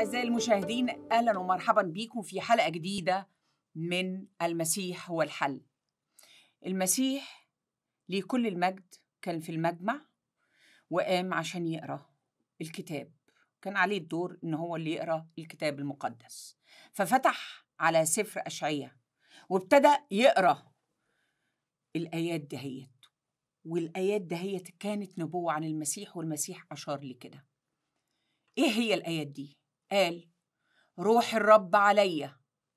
أعزائي المشاهدين أهلا ومرحبا بكم في حلقة جديدة من المسيح هو الحل المسيح ليه كل المجد كان في المجمع وقام عشان يقرأ الكتاب كان عليه الدور إن هو اللي يقرأ الكتاب المقدس ففتح على سفر أشعية وابتدأ يقرأ الآيات دهيت والآيات دهيت كانت نبوة عن المسيح والمسيح أشار لكده إيه هي الآيات دي؟ قال روح الرب علي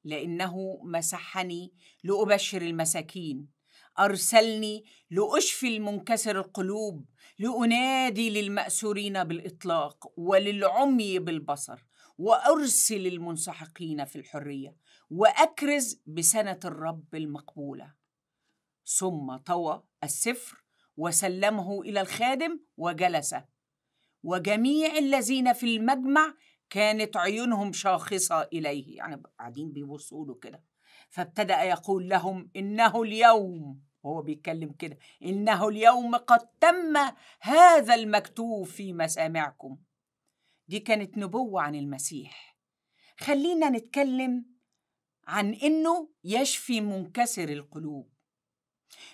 لانه مسحني لابشر المساكين ارسلني لاشفي المنكسر القلوب لانادي للماسورين بالاطلاق وللعمي بالبصر وارسل المنسحقين في الحريه واكرز بسنه الرب المقبوله ثم طوى السفر وسلمه الى الخادم وجلس وجميع الذين في المجمع كانت عيونهم شاخصة إليه يعني قاعدين بيبصوا له كده فابتدأ يقول لهم إنه اليوم وهو بيتكلم كده إنه اليوم قد تم هذا المكتوب في مسامعكم دي كانت نبوة عن المسيح خلينا نتكلم عن إنه يشفي منكسر القلوب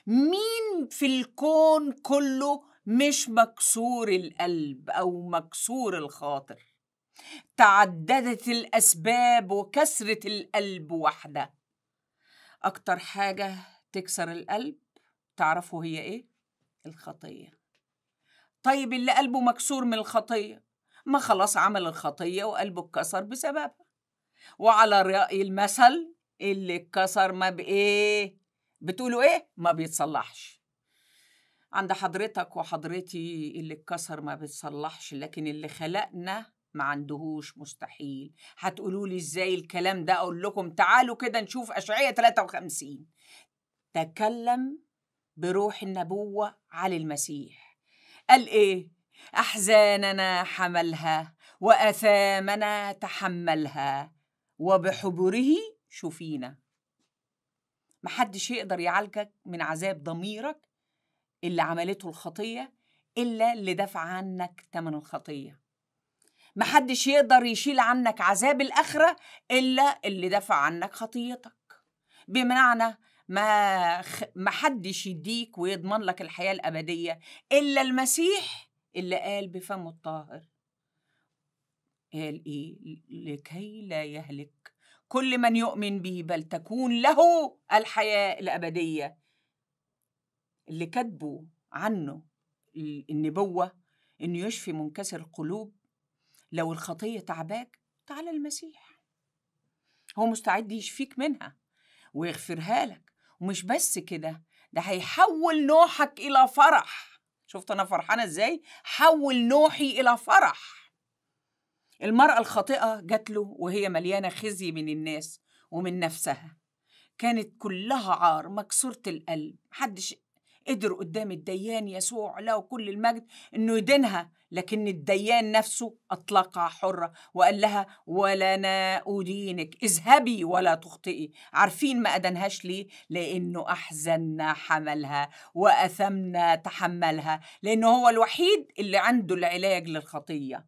مين في الكون كله مش مكسور القلب أو مكسور الخاطر تعددت الأسباب وكسرت القلب واحدة أكتر حاجة تكسر القلب تعرفوا هي إيه؟ الخطية طيب اللي قلبه مكسور من الخطية ما خلاص عمل الخطية وقلبه اتكسر بسببها وعلى رأي المثل اللي اتكسر ما بإيه بتقولوا إيه ما بيتصلحش عند حضرتك وحضرتي اللي اتكسر ما بيتصلحش لكن اللي خلقنا ما عندهوش مستحيل هتقولوا لي ازاي الكلام ده اقول لكم تعالوا كده نشوف اشعياء 53 تكلم بروح النبوة على المسيح قال ايه احزاننا حملها واثامنا تحملها وبحبره شفينا محدش يقدر يعالجك من عذاب ضميرك اللي عملته الخطية إلا اللي دفع عنك تمن الخطية محدش يقدر يشيل عنك عذاب الآخرة إلا اللي دفع عنك خطيتك بمعنى ما محدش يديك ويضمن لك الحياة الأبدية إلا المسيح اللي قال بفمه الطاهر قال إيه لكي لا يهلك كل من يؤمن به بل تكون له الحياة الأبدية اللي كاتبه عنه النبوة إنه يشفي منكسر القلوب لو الخطية تعباك تعالى المسيح هو مستعد يشفيك منها ويغفرها لك ومش بس كده ده هيحول نوحك إلى فرح شفت أنا فرحانة إزاي؟ حول نوحي إلى فرح المرأة الخاطئة جات له وهي مليانة خزي من الناس ومن نفسها كانت كلها عار مكسورة القلب محدش قدر قدام الديان يسوع له كل المجد انه يدينها لكن الديان نفسه اطلقها حره وقال لها ولا انا ادينك اذهبي ولا تخطئي عارفين ما ادنهاش ليه لانه احزنا حملها واثمنا تحملها لانه هو الوحيد اللي عنده العلاج للخطيه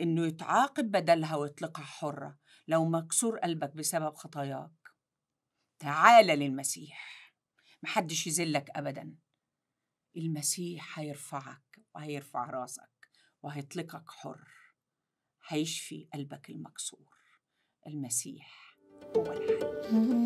انه يتعاقب بدلها ويطلقها حره لو مكسور قلبك بسبب خطاياك تعال للمسيح محدش يذلك ابدا المسيح هيرفعك وهيرفع راسك وهيطلقك حر هيشفي قلبك المكسور المسيح هو الحل